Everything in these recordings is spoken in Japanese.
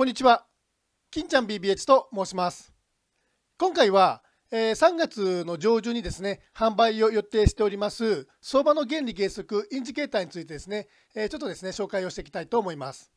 こんにちは。金ちゃん BBH と申します。今回は、えー、3月の上旬にですね、販売を予定しております、相場の原理原則、インジケーターについてですね、えー、ちょっとですね、紹介をしていきたいと思います。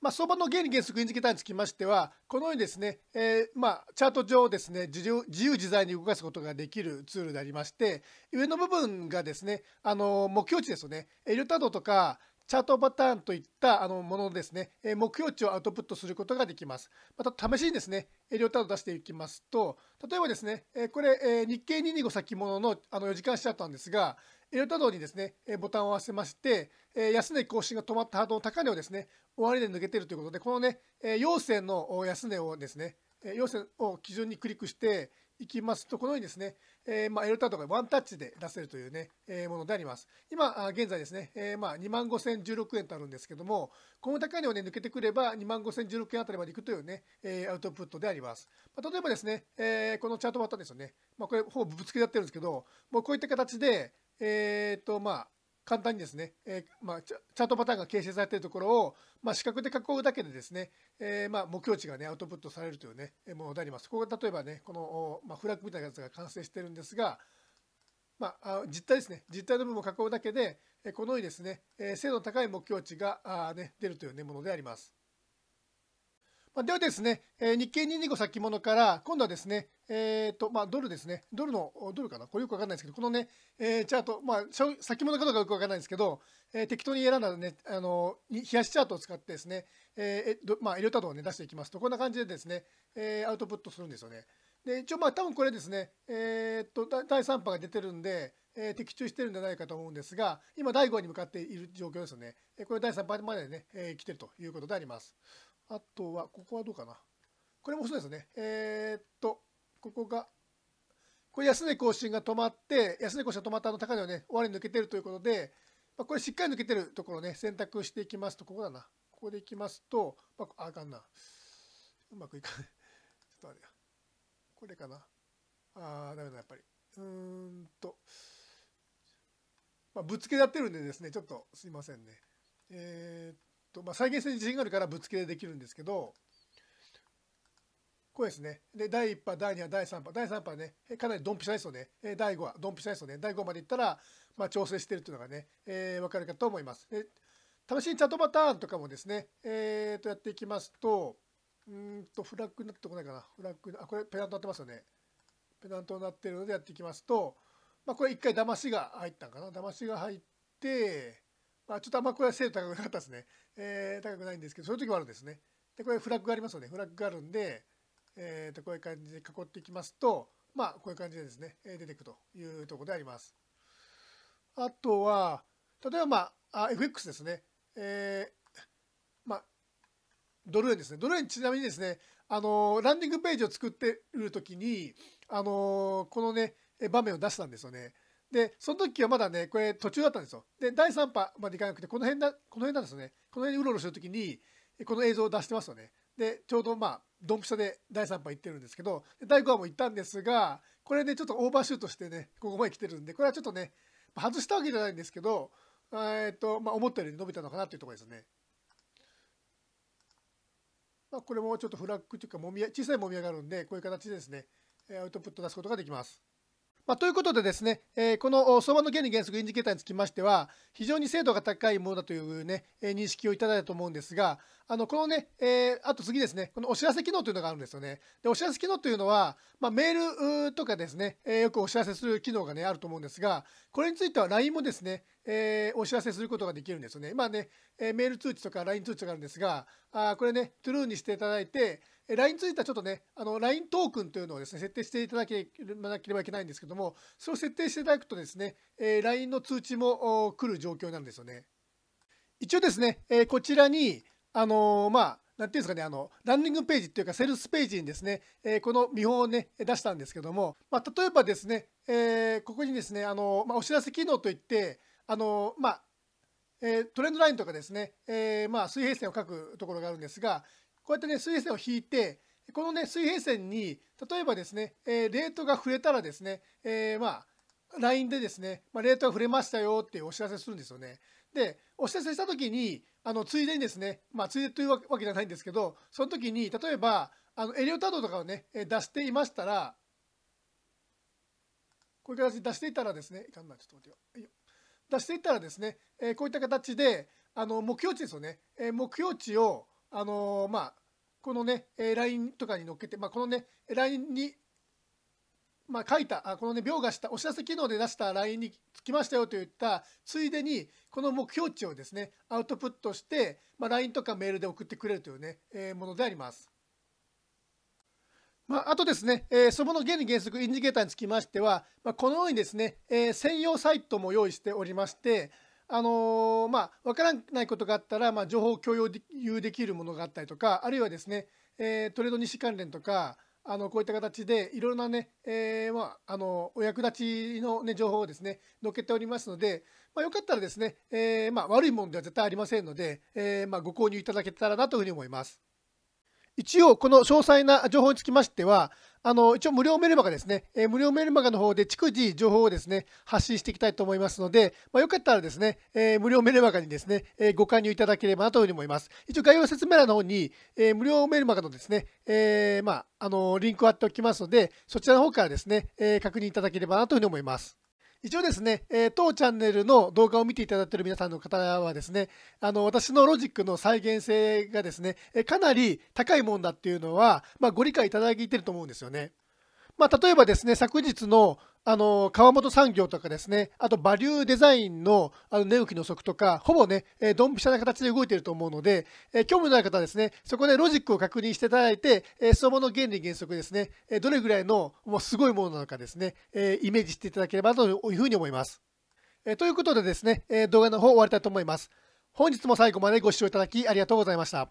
まあ、相場の原理原則、インジケーターにつきましては、このようにですね、えー、まあ、チャート上ですね自由、自由自在に動かすことができるツールでありまして、上の部分がですね、あの目標値ですよね、エルタドとか、チャートパターンといったあのものですね、え目標値をアウトプットすることができます。また、試しにですね、オターを出していきますと、例えばですね、えこれ、え日経225先物のあの4時間チャートなんですが、オタートにですね、えボタンを合わせまして、え安値更新が止まったハードの高値をですね、終値で抜けているということで、このね、え陽線の安値をですね、陽線を基準にクリックして、いきますと、このようにですね、えー、まあ、エロタとかワンタッチで出せるというね、えー、ものであります。今、現在ですね、えー、まあ、2万5千1 6円とあるんですけども、この高いをね、抜けてくれば2万5千1 6円あたりまでいくというね、えアウトプットであります。まあ、例えばですね、えこのチャートバッターですよね、まあ、これ、ほぼぶつけゃってるんですけど、もうこういった形で、えっと、まあ、簡単にですね、えー、まあ、チャートパターンが形成されているところを、まあ、視で囲うだけでですね、えー、まあ、目標値がね、アウトプットされるというね、ものであります。ここが例えばね、この、まフラッグみたいなやつが完成してるんですが、まあ、実態ですね、実態の部分を囲うだけで、このようにですね、精度の高い目標値が、ね、出るという、ね、ものであります。まあ、ではですね、えー、日経225先物から今度はですね、えーとまあ、ドルですね、ドルの、ドルかな、これよくわかんないですけど、このね、えー、チャート、まあ、先物かどうかよくわかんないですけど、えー、適当に選んだね、あの冷やしチャートを使ってですね、えーまあ、エリオタドを、ね、出していきますと、こんな感じでですね、えー、アウトプットするんですよね。で一応、まあ多分これですね、えー、と第3波が出てるんで、えー、的中してるんじゃないかと思うんですが、今、第5波に向かっている状況ですよね。これ、第3波までね、えー、来てるということであります。あとは、ここはどうかな。これもそうですね。えー、っと、ここが、これ安値更新が止まって、安値更新が止まったあの高値をね、終わり抜けてるということで、まあ、これしっかり抜けてるところをね、選択していきますと、ここだな。ここでいきますと、まあ、あかんな。うまくいかない。ちょっとあれや。これかな。あー、ダメだ、やっぱり。うーんと。まあ、ぶつけゃってるんでですね、ちょっとすいませんね。えー、っとまあ、再現性に自信があるからぶつけでできるんですけど、こうですね。で、第1波、第2波、第3波、第3波ね、かなりドンピシャですよね。第5波、ドンピシャですよね。第5までいったら、まあ、調整してるというのがね、えー、分かるかと思います。で、楽しいチャットパターンとかもですね、えー、と、やっていきますと、うんと、フラッグになってこないかな。フラッグ、あ、これペナントになってますよね。ペナントになってるのでやっていきますと、まあ、これ一回騙しが入ったんかな。騙しが入って、まあ、ちょっとあんまこれは精度高くなかったですね、えー、高くないんですけどそういう時もあるんですねでこれフラッグがありますのでフラッグがあるんで、えー、とこういう感じで囲っていきますとまあこういう感じでですね出てくというところでありますあとは例えばまああ FX ですねえー、まあドル円ですねドル円ちなみにですねあのランディングページを作っている時にあのこのね場面を出したんですよねで、その時はまだね、これ途中だったんですよ。で、第3波までいかなくて、この辺だ、この辺なんですよね。この辺にうろうろしてる時に、この映像を出してますよね。で、ちょうどまあ、ドンピシャで第3波行ってるんですけど、第5波も行ったんですが、これね、ちょっとオーバーシュートしてね、ここまで来てるんで、これはちょっとね、外したわけじゃないんですけど、えっ、と、まあ、思ったより伸びたのかなっていうところですね。まあ、これもちょっとフラッグというか、もみ小さいもみ上があるんで、こういう形でですね、アウトプット出すことができます。まあ、ということでですね、えー、この相場の原理原則インジケーターにつきましては、非常に精度が高いものだというね、え認識をいただいたと思うんですが、あの、このね、えー、あと次ですね、このお知らせ機能というのがあるんですよね。で、お知らせ機能というのは、まあ、メールとかですね、えよくお知らせする機能がね、あると思うんですが、これについては LINE もですね、えー、お知らせすることができるんですよね。まあね、えー、メール通知とか LINE 通知とかあるんですが、あこれね、true にしていただいて、え LINE 通知はちょっとね、あの LINE トークンというのをですね、設定していただけなければいけないんですけども、それを設定していただくとですね、え LINE の通知も来る状況なんですよね。一応ですね、えこちらに、あのまあ、なんていうんですかね、あの、ランニングページっていうか、セールスページにですね、えー、この見本をね、出したんですけども、まあ、例えばですね、えー、ここにですね、あの、まあ、お知らせ機能といって、あのまあえー、トレンドラインとかですね、えー、まあ、水平線を書くところがあるんですが、こうやってね、水平線を引いて、このね、水平線に、例えばですね、えー、レートが触れたらですね、えまあ、ラインでですね、まあ、レートが触れましたよっていうお知らせするんですよね。で、お知らせしたときに、あの、ついでにですね、まあ、ついでというわけじゃないんですけど、その時に、例えば、あの、エリオタドとかをね、出していましたら、こういう形で出していたらですね、いかんな、ちょっと待ってよ。出していったらですね、えこういった形であの目標値ですよね、え目標値をあのまあこのね、えー、ラインとかに乗っけて、まあ、このね、ラインに、まあ、書いた、あこのね、描画した、お知らせ機能で出したラインにつきましたよといった、ついでに、この目標値をですね、アウトプットして、まあ、LINE とかメールで送ってくれるというね、えー、ものであります。まあ、あとですね、えー、そこの原理原則インジケーターにつきましては、まあ、このようにですね、えー、専用サイトも用意しておりまして、あのー、まあ、わからないことがあったら、まあ、情報を共有できるものがあったりとか、あるいはですね、えトレード日誌関連とか、あのこういった形でいろいろなね、えー、まあ、あのお役立ちの、ね、情報をですね載っけておりますので、まあ、よかったらですね、えー、まあ、悪いものでは絶対ありませんので、えー、まご購入いただけたらなというふうに思います。一応、この詳細な情報につきましては、あの一応無料メルマガですね、えー、無料メルマガの方で逐次情報をですね、発信していきたいと思いますので、まあ、よかったらですね、えー、無料メルマガにですね、えー、ご加入いただければなというふうに思います。一応概要説明欄の方に、え無料メルマガのですね、えまあ、あのリンクを貼っておきますので、そちらの方からですね、え確認いただければなというふうに思います。一応ですね、えー、当チャンネルの動画を見ていただいている皆さんの方はですね、あの、私のロジックの再現性がですね、かなり高いもんだっていうのは、まあ、ご理解いただいていると思うんですよね。まあ、例えばですね、昨日のあの川本産業とかですね、あとバリューデザインのあの値動きの則とか、ほぼね、えドンピシャな形で動いていると思うので、えー、興味のある方はですね、そこでロジックを確認していただいて、えー、相場の原理原則ですね、えどれぐらいのもうすごいものなのかですね、えイメージしていただければというふうに思います。えということでですね、え動画の方終わりたいと思います。本日も最後までご視聴いただきありがとうございました。